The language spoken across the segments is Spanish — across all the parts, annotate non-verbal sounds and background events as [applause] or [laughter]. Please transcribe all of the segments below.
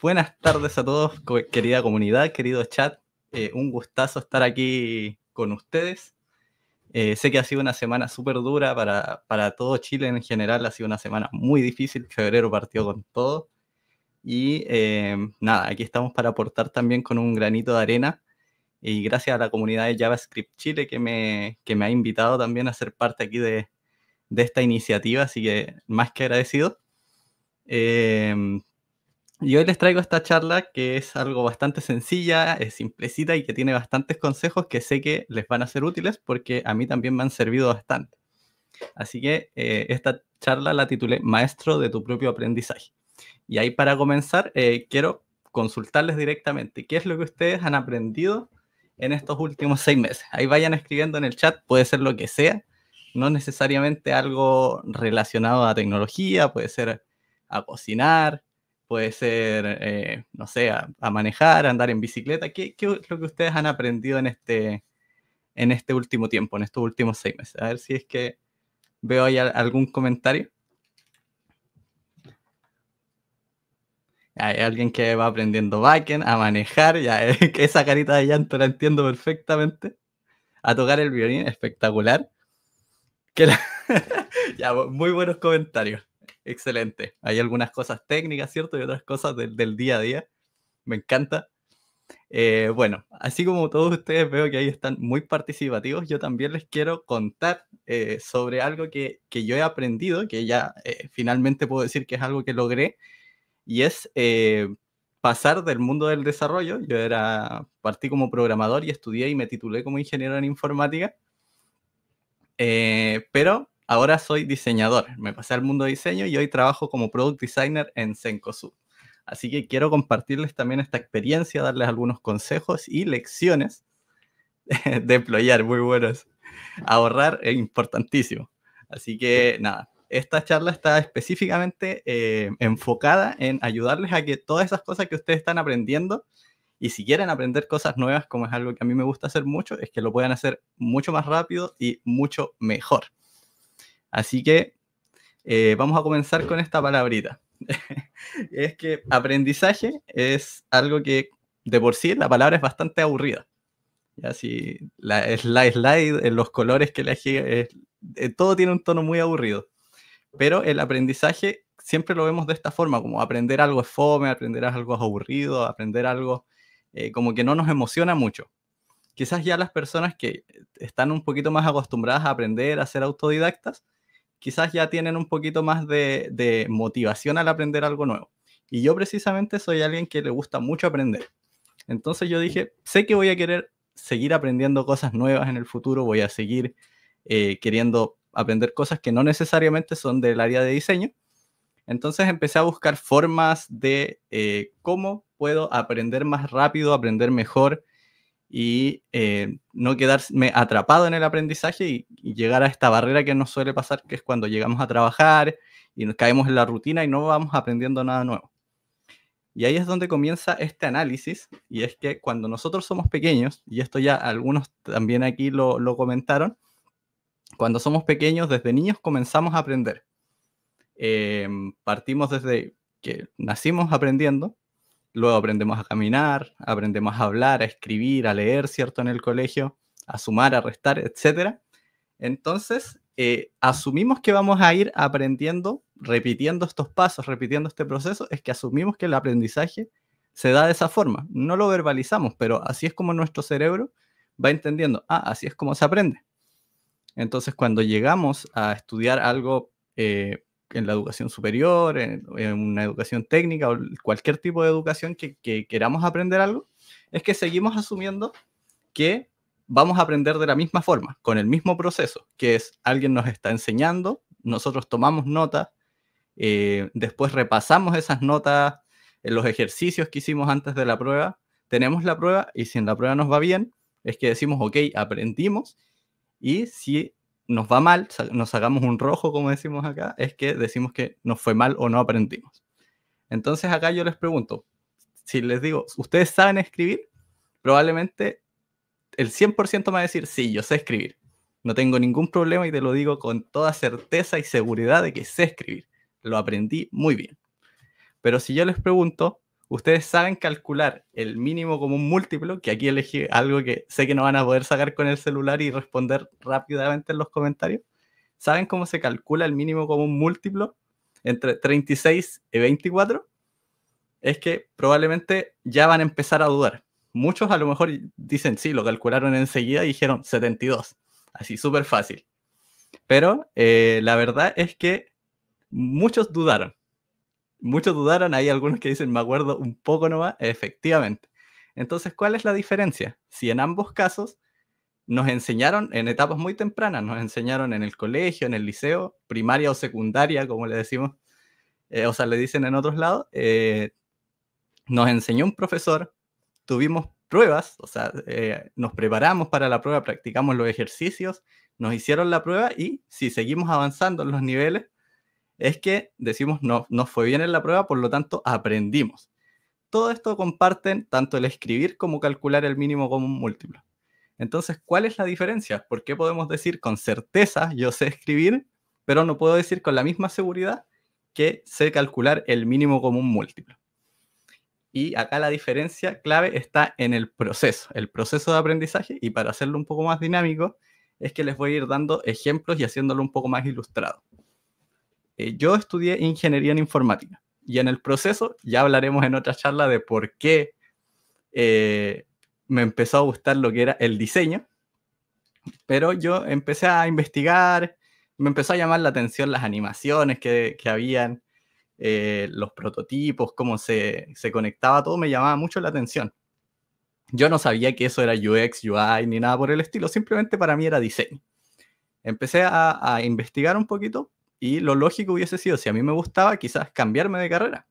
Buenas tardes a todos, querida comunidad, querido chat. Eh, un gustazo estar aquí con ustedes. Eh, sé que ha sido una semana súper dura para, para, todo Chile en general, ha sido una semana muy difícil, febrero partió con todo. Y eh, nada, aquí estamos para aportar también con un granito de arena. Y gracias a la comunidad de JavaScript Chile que me, que me ha invitado también a ser parte aquí de, de esta iniciativa, así que más que agradecido. Eh, y hoy les traigo esta charla que es algo bastante sencilla, es simplecita y que tiene bastantes consejos que sé que les van a ser útiles porque a mí también me han servido bastante. Así que eh, esta charla la titulé Maestro de tu propio aprendizaje. Y ahí para comenzar, eh, quiero consultarles directamente qué es lo que ustedes han aprendido en estos últimos seis meses. Ahí vayan escribiendo en el chat, puede ser lo que sea, no necesariamente algo relacionado a tecnología, puede ser a cocinar, puede ser, eh, no sé, a, manejar, a andar en bicicleta. ¿Qué, es lo que ustedes han aprendido en este, en este último tiempo, en estos últimos seis meses? A ver si es que veo ahí algún comentario. Hay alguien que va aprendiendo backend, a manejar, ya, [laughs] esa carita de llanto la entiendo perfectamente. A tocar el violín, espectacular. [laughs] ya, muy buenos comentarios excelente. Hay algunas cosas técnicas, ¿cierto? Y otras cosas del, del día a día. Me encanta. Eh, bueno, así como todos ustedes veo que ahí están muy participativos, yo también les quiero contar eh, sobre algo que, que, yo he aprendido, que ya eh, finalmente puedo decir que es algo que logré, y es pasar del mundo del desarrollo. Yo era, partí como programador y estudié y me titulé como ingeniero en informática, pero Ahora soy diseñador, me pasé al mundo de diseño y hoy trabajo como product designer en Senkosu. Así que quiero compartirles también esta experiencia, darles algunos consejos y lecciones [laughs] de deployar, muy buenos. Ahorrar es importantísimo. Así que nada, esta charla está específicamente eh, enfocada en ayudarles a que todas esas cosas que ustedes están aprendiendo y si quieren aprender cosas nuevas, como es algo que a mí me gusta hacer mucho, es que lo puedan hacer mucho más rápido y mucho mejor. Así que eh, vamos a comenzar con esta palabrita. [laughs] es que aprendizaje es algo que de por sí la palabra es bastante aburrida. Ya si la slide, los colores que le eh, todo tiene un tono muy aburrido. Pero el aprendizaje siempre lo vemos de esta forma, como aprender algo es fome, aprender algo es aburrido, aprender algo eh, como que no nos emociona mucho. Quizás ya las personas que están un poquito más acostumbradas a aprender, a ser autodidactas, quizás ya tienen un poquito más de, motivación al aprender algo nuevo. Y yo precisamente soy alguien que le gusta mucho aprender. Entonces yo dije, sé que voy a querer seguir aprendiendo cosas nuevas en el futuro, voy a seguir eh, queriendo aprender cosas que no necesariamente son del área de diseño. Entonces empecé a buscar formas de eh, cómo puedo aprender más rápido, aprender mejor y eh, no quedarme atrapado en el aprendizaje y, llegar a esta barrera que nos suele pasar, que es cuando llegamos a trabajar y nos caemos en la rutina y no vamos aprendiendo nada nuevo. Y ahí es donde comienza este análisis, y es que cuando nosotros somos pequeños, y esto ya algunos también aquí lo, comentaron, cuando somos pequeños, desde niños comenzamos a aprender. Em, partimos desde que nacimos aprendiendo, Luego aprendemos a caminar, aprendemos a hablar, a escribir, a leer, ¿cierto? En el colegio, a sumar, a restar, etc. Entonces, eh, asumimos que vamos a ir aprendiendo, repitiendo estos pasos, repitiendo este proceso, es que asumimos que el aprendizaje se da de esa forma. No lo verbalizamos, pero así es como nuestro cerebro va entendiendo, ah, así es como se aprende. Entonces, cuando llegamos a estudiar algo eh, en la educación superior, en, una educación técnica o cualquier tipo de educación que, queramos aprender algo, es que seguimos asumiendo que vamos a aprender de la misma forma, con el mismo proceso, que es alguien nos está enseñando, nosotros tomamos notas, eh, después repasamos esas notas en los ejercicios que hicimos antes de la prueba, tenemos la prueba y si en la prueba nos va bien, es que decimos, ok, aprendimos y si nos va mal, nos sacamos un rojo, como decimos acá, es que decimos que nos fue mal o no aprendimos. Entonces acá yo les pregunto, si les digo, ¿ustedes saben escribir? Probablemente el 100% me va a decir, sí, yo sé escribir. No tengo ningún problema y te lo digo con toda certeza y seguridad de que sé escribir. Lo aprendí muy bien. Pero si yo les pregunto, ustedes saben calcular el mínimo común múltiplo, que aquí elegí algo que sé que no van a poder sacar con el celular y responder rápidamente en los comentarios. ¿Saben cómo se calcula el mínimo común múltiplo entre 36 y 24? Es que probablemente ya van a empezar a dudar. Muchos a lo mejor dicen, sí, lo calcularon enseguida y dijeron 72. Así, súper fácil. Pero eh, la verdad es que muchos dudaron. Muchos dudaron, hay algunos que dicen, me acuerdo un poco nomás, efectivamente. Entonces, ¿cuál es la diferencia? Si en ambos casos nos enseñaron en etapas muy tempranas, nos enseñaron en el colegio, en el liceo, primaria o secundaria, como le decimos, eh, o sea, le dicen en otros lados, eh, nos enseñó un profesor, tuvimos pruebas, o sea, eh, nos preparamos para la prueba, practicamos los ejercicios, nos hicieron la prueba y si seguimos avanzando en los niveles, es que decimos no, nos fue bien en la prueba, por lo tanto aprendimos. Todo esto comparten tanto el escribir como calcular el mínimo común múltiplo. Entonces, ¿cuál es la diferencia? ¿Por qué podemos decir con certeza yo sé escribir, pero no puedo decir con la misma seguridad que sé calcular el mínimo común múltiplo? Y acá la diferencia clave está en el proceso, el proceso de aprendizaje, y para hacerlo un poco más dinámico, es que les voy a ir dando ejemplos y haciéndolo un poco más ilustrado. Eh, yo estudié ingeniería en informática y en el proceso ya hablaremos en otra charla de por qué eh, me empezó a gustar lo que era el diseño, pero yo empecé a investigar, me empezó a llamar la atención las animaciones que, que habían, eh, los prototipos, cómo se, se conectaba, todo me llamaba mucho la atención. Yo no sabía que eso era UX, UI ni nada por el estilo, simplemente para mí era diseño. Empecé a investigar un poquito y lo lógico hubiese sido, si a mí me gustaba, quizás cambiarme de carrera,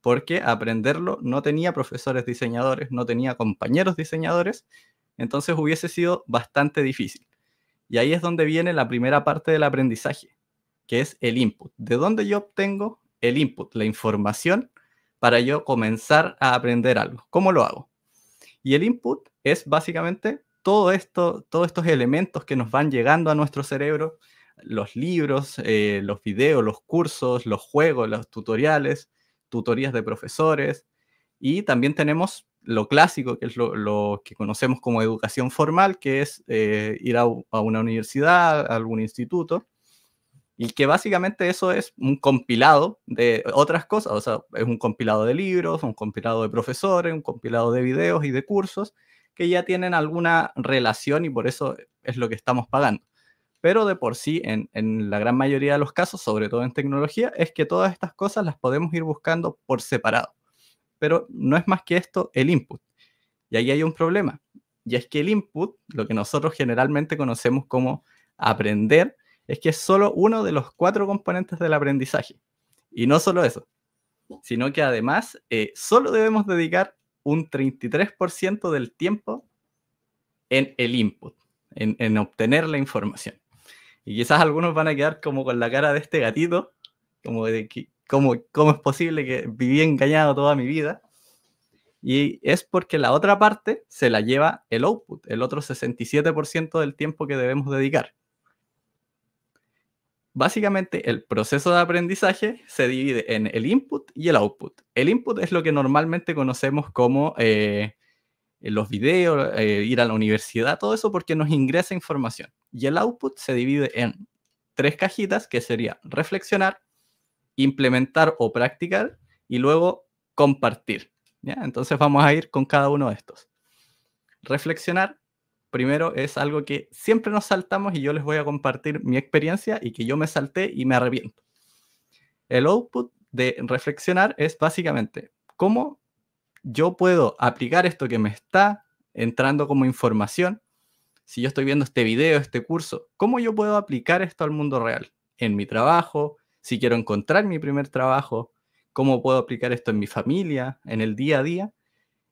porque aprenderlo no tenía profesores diseñadores, no tenía compañeros diseñadores, entonces hubiese sido bastante difícil. Y ahí es donde viene la primera parte del aprendizaje, que es el input. ¿De dónde yo obtengo el input, la información para yo comenzar a aprender algo? ¿Cómo lo hago? Y el input es básicamente todo esto, todos estos elementos que nos van llegando a nuestro cerebro, los libros, eh, los videos, los cursos, los juegos, los tutoriales, tutorías de profesores. Y también tenemos lo clásico, que es lo, que conocemos como educación formal, que es eh, ir a, a, una universidad, a algún instituto. Y que básicamente eso es un compilado de otras cosas, o sea, es un compilado de libros, un compilado de profesores, un compilado de videos y de cursos que ya tienen alguna relación y por eso es lo que estamos pagando pero de por sí, en, la gran mayoría de los casos, sobre todo en tecnología, es que todas estas cosas las podemos ir buscando por separado. Pero no es más que esto el input. Y ahí hay un problema. Y es que el input, lo que nosotros generalmente conocemos como aprender, es que es solo uno de los cuatro componentes del aprendizaje. Y no solo eso, sino que además eh, solo debemos dedicar un 33% del tiempo en el input, en, obtener la información. Y quizás algunos van a quedar como con la cara de este gatito, como de que, como, cómo es posible que viví engañado toda mi vida. Y es porque la otra parte se la lleva el output, el otro 67% del tiempo que debemos dedicar. Básicamente, el proceso de aprendizaje se divide en el input y el output. El input es lo que normalmente conocemos como eh, los videos, eh, ir a la universidad, todo eso porque nos ingresa información. Y el output se divide en tres cajitas que sería reflexionar, implementar o practicar y luego compartir. Entonces vamos a ir con cada uno de estos. Reflexionar, primero es algo que siempre nos saltamos y yo les voy a compartir mi experiencia y que yo me salté y me arrepiento. El output de reflexionar es básicamente cómo yo puedo aplicar esto que me está entrando como información, si yo estoy viendo este video, este curso, ¿cómo yo puedo aplicar esto al mundo real? En mi trabajo, si quiero encontrar mi primer trabajo, ¿cómo puedo aplicar esto en mi familia, en el día a día?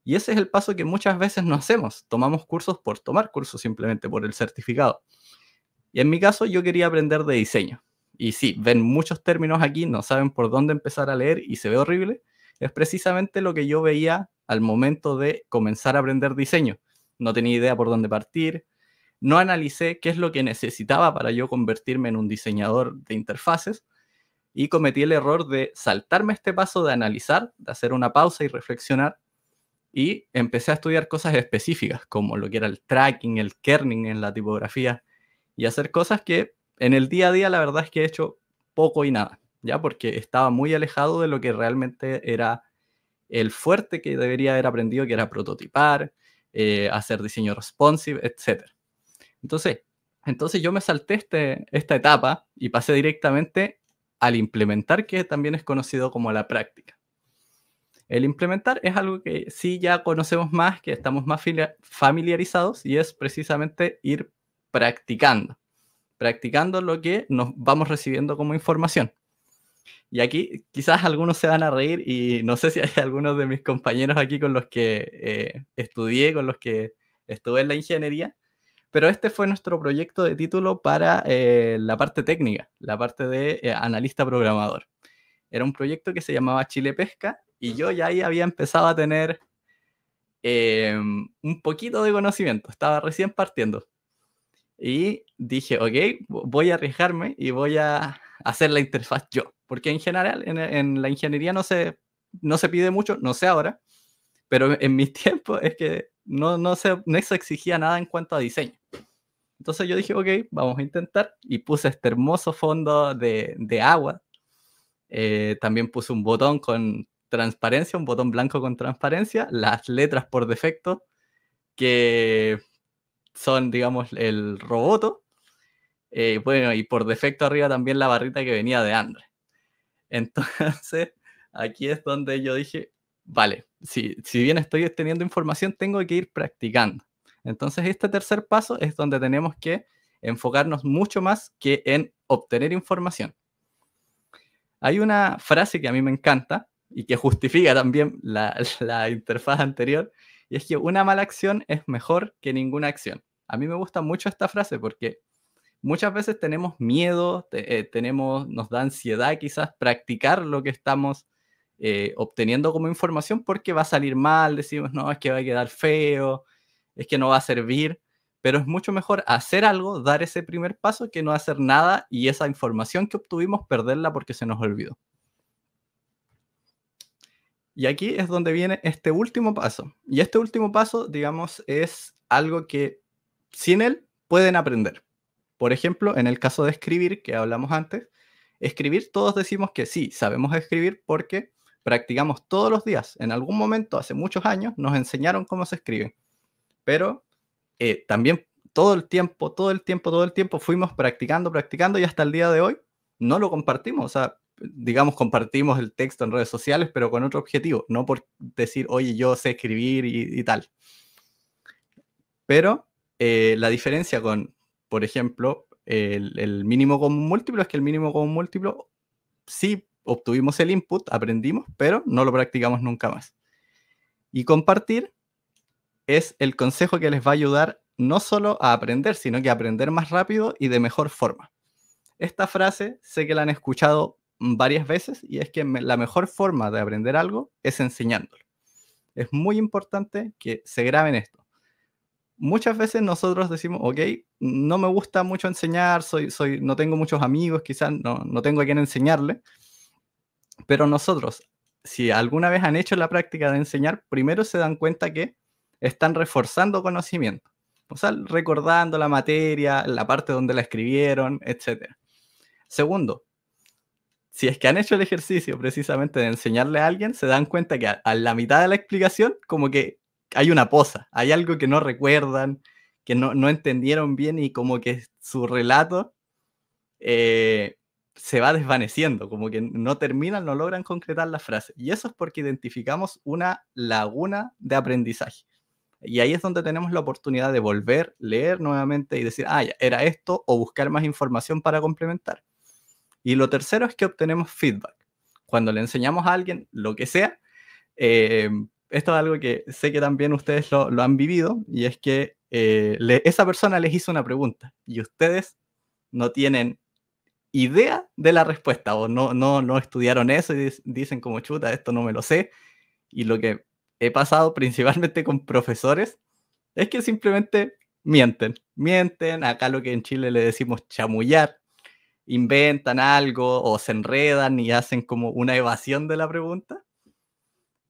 Y ese es el paso que muchas veces no hacemos. Tomamos cursos por tomar cursos, simplemente por el certificado. Y en mi caso, yo quería aprender de diseño. Y sí, ven muchos términos aquí, no saben por dónde empezar a leer y se ve horrible, es precisamente lo que yo veía al momento de comenzar a aprender diseño. No tenía idea por dónde partir, no analicé qué es lo que necesitaba para yo convertirme en un diseñador de interfaces y cometí el error de saltarme este paso de analizar, de hacer una pausa y reflexionar y empecé a estudiar cosas específicas como lo que era el tracking, el kerning en la tipografía y hacer cosas que en el día a día la verdad es que he hecho poco y nada. ¿ya? Porque estaba muy alejado de lo que realmente era el fuerte que debería haber aprendido, que era prototipar, eh, hacer diseño responsive, etc. Entonces, entonces yo me salté este, esta etapa y pasé directamente al implementar, que también es conocido como la práctica. El implementar es algo que sí ya conocemos más, que estamos más familiarizados y es precisamente ir practicando, practicando lo que nos vamos recibiendo como información. Y aquí quizás algunos se van a reír y no sé si hay [laughs] algunos de mis compañeros aquí con los que eh, estudié, con los que estuve en la ingeniería, pero este fue nuestro proyecto de título para eh, la parte técnica, la parte de eh, analista programador. Era un proyecto que se llamaba Chile Pesca y yo ya ahí había empezado a tener em, un poquito de conocimiento, estaba recién partiendo. Y dije, ok, voy a arriesgarme y voy a hacer la interfaz yo porque en general en, la ingeniería no se, no se pide mucho, no sé ahora, pero en mis [laughs] tiempos es que no, no, se, no se exigía nada en cuanto a diseño. Entonces yo dije, ok, vamos a intentar. Y puse este hermoso fondo de, de agua. Eh, también puse un botón con transparencia, un botón blanco con transparencia, las letras por defecto, que son, digamos, el roboto. Eh, bueno, y por defecto arriba también la barrita que venía de Android. Entonces, [laughs] aquí es donde yo dije, vale, si, si bien estoy obteniendo información, tengo que ir practicando. Entonces, este tercer paso es donde tenemos que enfocarnos mucho más que en obtener información. Hay una frase que a mí me encanta y que justifica también la, [laughs] la, interfaz anterior, y es que una mala acción es mejor que ninguna acción. A mí me gusta mucho esta frase porque muchas veces tenemos miedo, eh, tenemos, nos da ansiedad quizás practicar lo que estamos eh, obteniendo como información porque va a salir mal, decimos, no, es que va a quedar feo, es que no va a servir, pero es mucho mejor hacer algo, dar ese primer paso que no hacer nada y esa información que obtuvimos perderla porque se nos olvidó. Y aquí es donde viene este último paso. Y este último paso, digamos, es algo que sin él pueden aprender por ejemplo, en el caso de escribir, que hablamos antes, escribir todos decimos que sí, sabemos escribir porque practicamos todos los días. En algún momento, hace muchos años, nos enseñaron cómo se escribe. Pero eh, también todo el tiempo, todo el tiempo, todo el tiempo fuimos practicando, practicando y hasta el día de hoy no lo compartimos. O sea, digamos, compartimos el texto en redes sociales, pero con otro objetivo, no por decir, oye, yo sé escribir y, tal. Pero eh, la diferencia con por ejemplo, el, mínimo común múltiplo es que el mínimo común múltiplo sí obtuvimos el input, aprendimos, pero no lo practicamos nunca más. Y compartir es el consejo que les va a ayudar no solo a aprender, sino que a aprender más rápido y de mejor forma. Esta frase sé que la han escuchado varias veces y es que la mejor forma de aprender algo es enseñándolo. Es muy importante que se graben esto muchas veces nosotros decimos, ok, no me gusta mucho enseñar, soy, soy, no tengo muchos amigos, quizás no, tengo a quien enseñarle, pero nosotros, si alguna vez han hecho la práctica de enseñar, primero se dan cuenta que están reforzando conocimiento, o sea, recordando la materia, la parte donde la escribieron, etc. Segundo, si es que han hecho el ejercicio precisamente de enseñarle a alguien, se dan cuenta que a la mitad de la explicación como que hay una poza, hay algo que no recuerdan, que no, entendieron bien y como que su relato eh, se va desvaneciendo, como que no terminan, no logran concretar la frase. Y eso es porque identificamos una laguna de aprendizaje. Y ahí es donde tenemos la oportunidad de volver, leer nuevamente y decir, ah, era esto, o buscar más información para complementar. Y lo tercero es que obtenemos feedback. Cuando le enseñamos a alguien lo que sea, eh, esto es algo que sé que también ustedes lo, han vivido, y es que eh, esa persona les hizo una pregunta y ustedes no tienen idea de la respuesta o no, no, no estudiaron eso y dicen como chuta, esto no me lo sé. Y lo que he pasado [laughs] principalmente con profesores es que simplemente mienten, mienten, acá lo que en Chile le decimos chamullar, inventan algo o se enredan y hacen como una evasión de la pregunta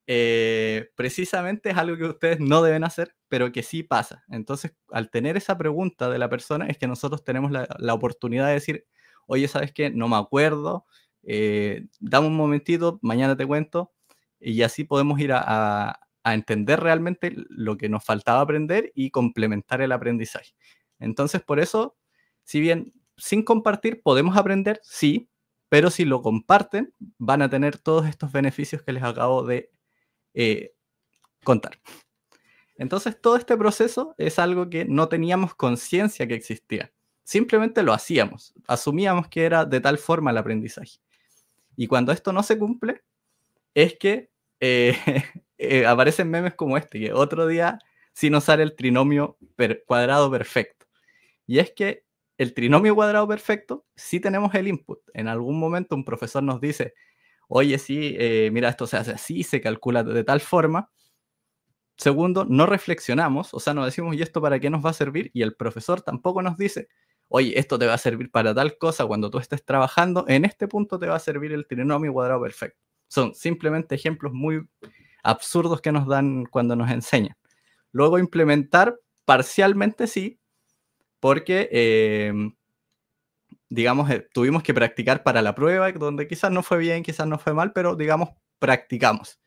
eh, precisamente es algo que ustedes no deben hacer, pero que sí pasa. Entonces, al tener esa pregunta de la persona, es que nosotros tenemos la, oportunidad de decir, oye, ¿sabes qué? No me acuerdo, eh, dame un momentito, mañana te cuento, y así podemos ir a, a entender realmente lo que nos faltaba aprender y complementar el aprendizaje. Entonces, por eso, si bien sin compartir podemos aprender, sí, pero si lo comparten, van a tener todos estos beneficios que les acabo de eh, contar. Entonces todo este proceso es algo que no teníamos conciencia que existía. Simplemente lo hacíamos, asumíamos que era de tal forma el aprendizaje. Y cuando esto no se cumple, es que eh, [laughs] eh, aparecen memes como este, que otro día si no sale el trinomio cuadrado perfecto. Y es que el trinomio cuadrado perfecto, si sí tenemos el input. En algún momento un profesor nos dice, oye, sí, eh, mira, esto se hace así, se calcula de tal forma. Segundo, no reflexionamos, o sea, no decimos, ¿y esto para qué nos va a servir? Y el profesor tampoco nos dice, oye, esto te va a servir para tal cosa cuando tú estés trabajando, en este punto te va a servir el trinomio cuadrado perfecto. Son simplemente ejemplos muy absurdos que nos dan cuando nos enseñan. Luego implementar parcialmente sí, porque eh, digamos, eh, tuvimos que practicar para la prueba, donde quizás no fue bien, quizás no fue mal, pero digamos, practicamos.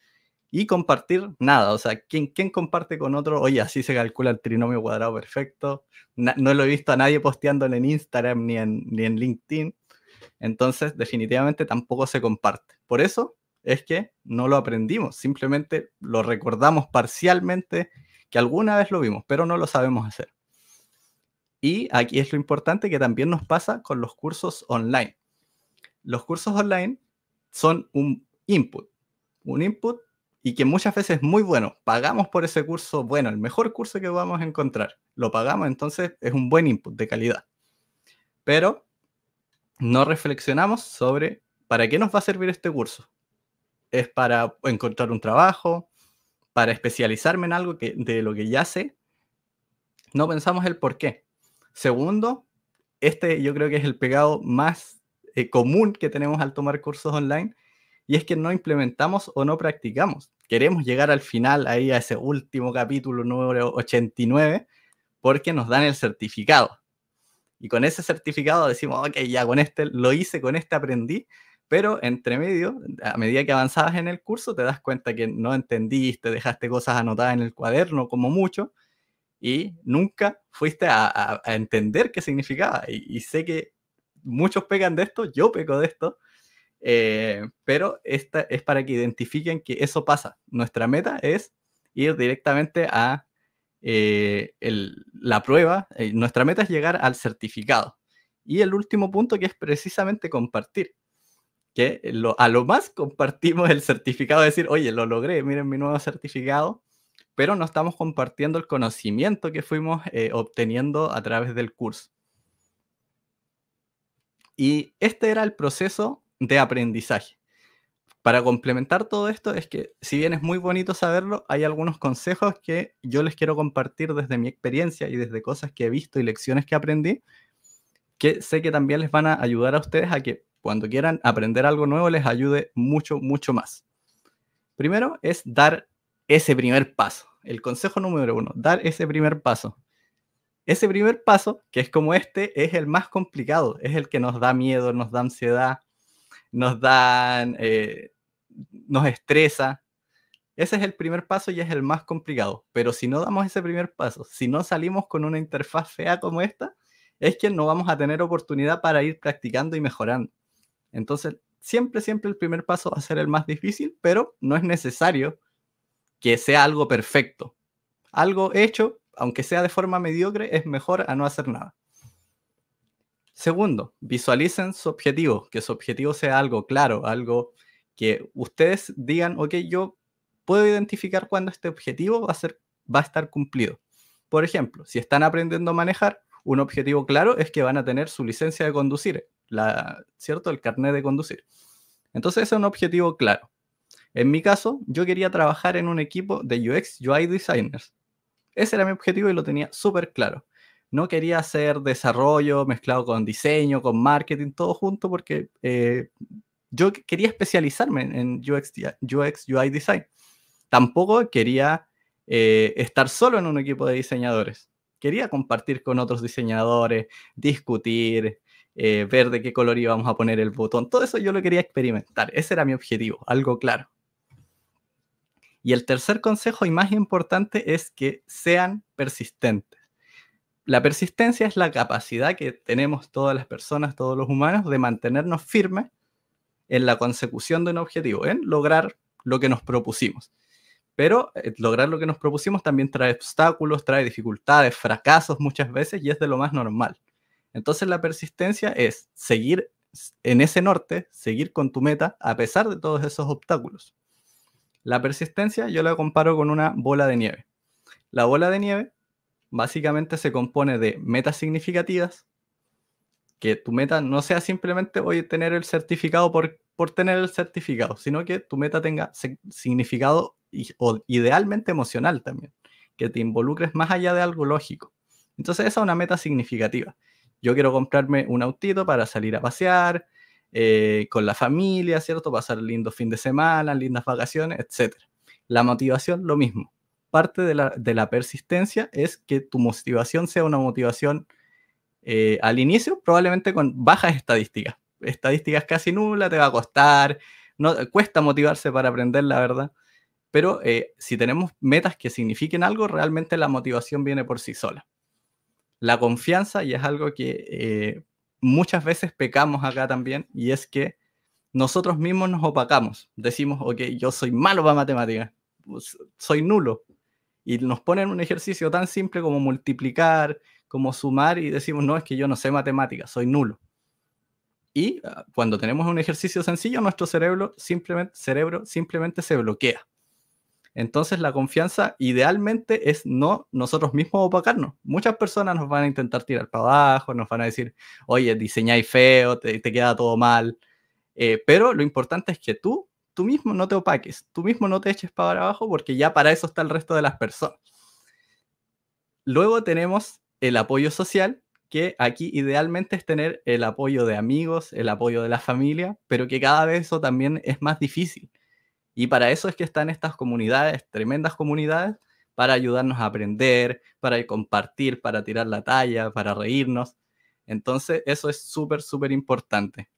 Y compartir nada, o sea, ¿quién, quién comparte con otro? Oye, así se calcula el trinomio cuadrado perfecto. no lo he visto a nadie posteándolo en Instagram ni ni en LinkedIn. Entonces, definitivamente tampoco se comparte. Por eso es que no lo aprendimos, simplemente lo recordamos parcialmente que alguna vez lo vimos, pero no lo sabemos hacer. Y aquí es lo importante que también nos pasa con los cursos online. Los cursos online son un input, un input y que muchas veces es muy bueno. Pagamos por ese curso, bueno, el mejor curso que vamos a encontrar. Lo pagamos, entonces es un buen input de calidad. Pero no reflexionamos sobre para qué nos va a servir este curso. ¿Es para encontrar un trabajo? ¿Para especializarme en algo que, de lo que ya sé? No pensamos el por qué. Segundo, este yo creo que es el pegado más eh, común que tenemos al tomar cursos online y es que no implementamos o no practicamos. Queremos llegar al final, ahí a ese último capítulo número 89, porque nos dan el certificado. Y con ese certificado decimos, ok, ya con este lo hice, con este aprendí, pero entre medio, a medida que avanzabas en el curso, te das cuenta que no entendiste, dejaste cosas anotadas en el cuaderno como mucho, y nunca fuiste a, entender qué significaba. Y, sé que muchos pegan de esto, yo peco de esto, eh, pero esta es para que identifiquen que eso pasa. Nuestra meta es ir directamente a eh, la prueba. Eh, nuestra meta es llegar al certificado. Y el último punto que es precisamente compartir. Que a lo más compartimos el certificado, decir, oye, lo logré, miren mi nuevo certificado pero no estamos compartiendo el conocimiento que fuimos eh, obteniendo a través del curso. Y este era el proceso de aprendizaje. Para complementar todo esto es que, si bien es muy bonito saberlo, hay algunos consejos que yo les quiero compartir desde mi experiencia y desde cosas que he visto y lecciones que aprendí, que sé que también les van a ayudar a ustedes a que cuando quieran aprender algo nuevo les ayude mucho, mucho más. Primero es dar ese primer paso. El consejo número uno, dar ese primer paso. Ese primer paso, que es como este, es el más complicado, es el que nos da miedo, nos da ansiedad, nos dan, eh, nos estresa. Ese es el primer paso y es el más complicado. Pero si no damos ese primer paso, si no salimos con una interfaz fea como esta, es que no vamos a tener oportunidad para ir practicando y mejorando. Entonces, siempre, siempre el primer paso va a ser el más difícil, pero no es necesario que sea algo perfecto. Algo hecho, aunque sea de forma mediocre, es mejor a no hacer nada. Segundo, visualicen su objetivo, que su objetivo sea algo claro, algo que ustedes digan, ok, yo puedo identificar cuando este objetivo va a, ser, va a estar cumplido. Por ejemplo, si están aprendiendo a manejar, un objetivo claro es que van a tener su licencia de conducir, la, ¿cierto? El carnet de conducir. Entonces ese es un objetivo claro. En mi caso, yo quería trabajar en un equipo de UX, UI designers. Ese era mi objetivo y lo tenía súper claro. No quería hacer desarrollo mezclado con diseño, con marketing, todo junto, porque eh, yo quería especializarme en UX, UX UI design. Tampoco quería eh, estar solo en un equipo de diseñadores. Quería compartir con otros diseñadores, discutir, eh, ver de qué color íbamos a poner el botón. Todo eso yo lo quería experimentar. Ese era mi objetivo, algo claro. Y el tercer consejo y más importante es que sean persistentes. La persistencia es la capacidad que tenemos todas las personas, todos los humanos, de mantenernos firmes en la consecución de un objetivo, en lograr lo que nos propusimos. Pero eh, lograr lo que nos propusimos también trae obstáculos, trae dificultades, fracasos muchas veces y es de lo más normal. Entonces la persistencia es seguir en ese norte, seguir con tu meta a pesar de todos esos obstáculos. La persistencia yo la comparo con una bola de nieve. La bola de nieve básicamente se compone de metas significativas, que tu meta no sea simplemente voy a tener el certificado por, por tener el certificado, sino que tu meta tenga significado y, idealmente emocional también, que te involucres más allá de algo lógico. Entonces esa es una meta significativa. Yo quiero comprarme un autito para salir a pasear, eh, con la familia, ¿cierto? Pasar lindo fin de semana, lindas vacaciones, etc. La motivación, lo mismo. Parte de la, persistencia es que tu motivación sea una motivación eh, al inicio, probablemente con bajas estadísticas. Estadísticas casi nulas, te va a costar, cuesta motivarse para aprender, la verdad pero eh, si tenemos metas que signifiquen algo, realmente la motivación viene por sí sola. La confianza, y es algo que muchas veces pecamos acá también y es que nosotros mismos nos opacamos. Decimos, ok, yo soy malo para matemáticas, pues, soy nulo. Y nos ponen un ejercicio tan simple como multiplicar, como sumar y decimos, no, es que yo no sé matemáticas, soy nulo. Y ah, cuando tenemos un ejercicio sencillo, nuestro cerebro simplemente, cerebro simplemente se bloquea. Entonces la confianza idealmente es no nosotros mismos opacarnos. Muchas personas nos van a intentar tirar para abajo, nos van a decir, oye, diseñáis feo, te, queda todo mal. Eh, pero lo importante es que tú, tú mismo no te opaques, tú mismo no te eches para abajo porque ya para eso está el resto de las personas. Luego tenemos el apoyo social, que aquí idealmente es tener el apoyo de amigos, el apoyo de la familia, pero que cada vez eso también es más difícil y para eso es que están estas comunidades, tremendas comunidades, para ayudarnos a aprender, para compartir, para tirar la talla, para reírnos. Entonces, eso es súper, súper importante.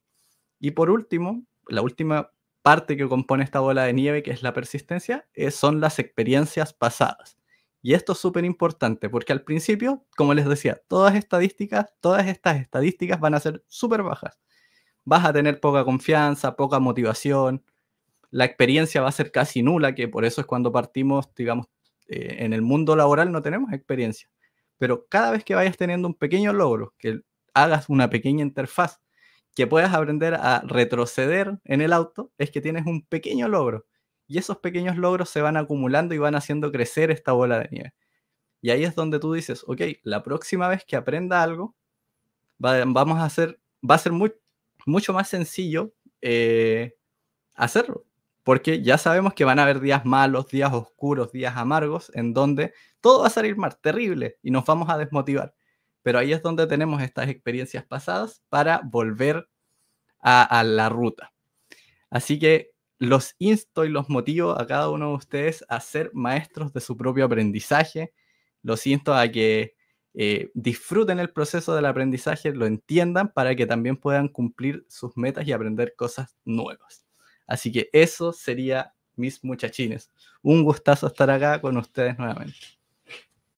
Y por último, la última parte que compone esta bola de nieve, que es la persistencia, eh, son las experiencias pasadas. Y esto es súper importante, porque al principio, como les decía, todas estadísticas, todas estas estadísticas van a ser súper bajas. Vas a tener poca confianza, poca motivación, la experiencia va a ser casi nula, que por eso es cuando partimos, digamos, eh, en el mundo laboral no tenemos experiencia. Pero cada vez que vayas teniendo un pequeño logro, que hagas una pequeña interfaz, que puedas aprender a retroceder en el auto, es que tienes un pequeño logro. Y esos pequeños logros se van acumulando y van haciendo crecer esta bola de nieve. Y ahí es donde tú dices, ok, la próxima vez que aprenda algo, va, vamos a hacer, va a ser mucho más sencillo eh, hacerlo porque ya sabemos que van a haber días malos, días oscuros, días amargos, en donde todo va a salir mal, terrible, y nos vamos a desmotivar. Pero ahí es donde tenemos estas experiencias pasadas para volver a, la ruta. Así que los insto y los motivo a cada uno de ustedes a ser maestros de su propio aprendizaje. Los insto a que eh, disfruten el proceso del aprendizaje, lo entiendan para que también puedan cumplir sus metas y aprender cosas nuevas. Así que eso sería mis muchachines. Un gustazo estar acá con ustedes nuevamente.